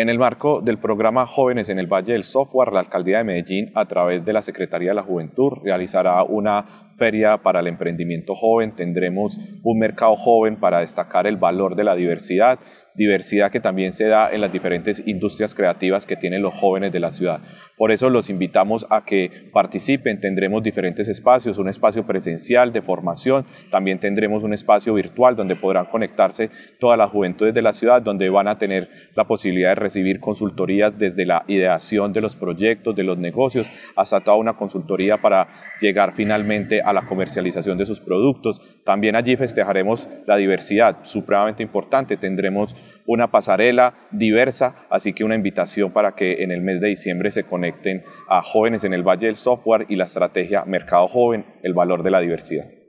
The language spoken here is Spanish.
En el marco del programa Jóvenes en el Valle del Software, la Alcaldía de Medellín, a través de la Secretaría de la Juventud, realizará una feria para el emprendimiento joven. Tendremos un mercado joven para destacar el valor de la diversidad diversidad que también se da en las diferentes industrias creativas que tienen los jóvenes de la ciudad. Por eso los invitamos a que participen, tendremos diferentes espacios, un espacio presencial de formación, también tendremos un espacio virtual donde podrán conectarse todas las juventudes de la ciudad, donde van a tener la posibilidad de recibir consultorías desde la ideación de los proyectos, de los negocios, hasta toda una consultoría para llegar finalmente a la comercialización de sus productos. También allí festejaremos la diversidad, supremamente importante, tendremos una pasarela diversa, así que una invitación para que en el mes de diciembre se conecten a jóvenes en el Valle del Software y la estrategia Mercado Joven, el valor de la diversidad.